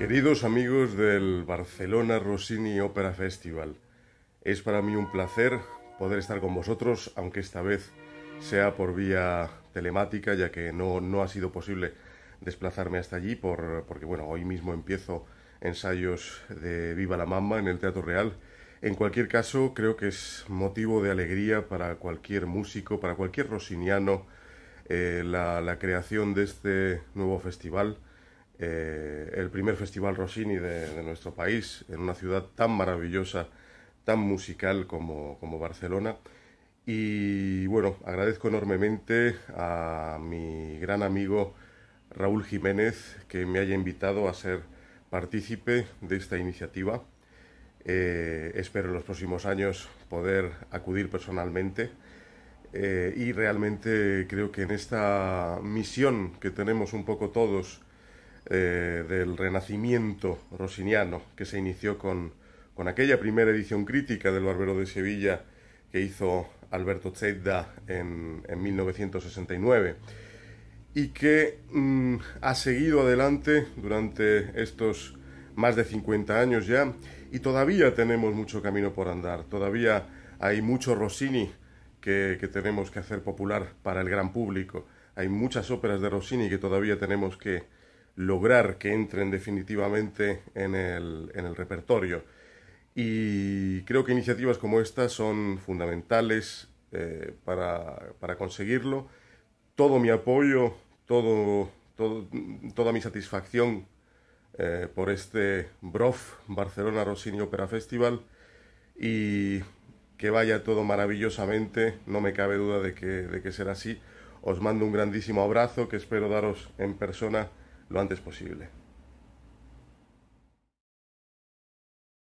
Queridos amigos del Barcelona Rossini Opera Festival, es para mí un placer poder estar con vosotros, aunque esta vez sea por vía telemática, ya que no, ha sido posible desplazarme hasta allí, porque bueno, hoy mismo empiezo ensayos de Viva la Mamma en el Teatro Real. En cualquier caso, creo que es motivo de alegría para cualquier músico, para cualquier rossiniano, eh, la creación de este nuevo festival eh, el primer festival Rossini de, nuestro país, en una ciudad tan maravillosa, tan musical como, Barcelona. Y bueno, agradezco enormemente a mi gran amigo Raúl Jiménez que me haya invitado a ser partícipe de esta iniciativa. Eh, espero en los próximos años poder acudir personalmente. Eh, y realmente creo que en esta misión que tenemos un poco todos eh, del renacimiento rossiniano que se inició con, aquella primera edición crítica del Barbero de Sevilla que hizo Alberto Zeida en, 1969 y que mm, ha seguido adelante durante estos más de 50 años ya y todavía tenemos mucho camino por andar, todavía hay mucho Rossini que, que, tenemos que hacer popular para el gran público, hay muchas óperas de Rossini que todavía tenemos que, lograr que entren definitivamente en el, repertorio. Y creo que iniciativas como estas son fundamentales eh, para, conseguirlo. Todo mi apoyo, toda mi satisfacción eh, por este BROF, Barcelona Rossini Opera Festival, y que vaya todo maravillosamente, no me cabe duda de que, de que será así. Os mando un grandísimo abrazo que espero daros en persona lo antes posible.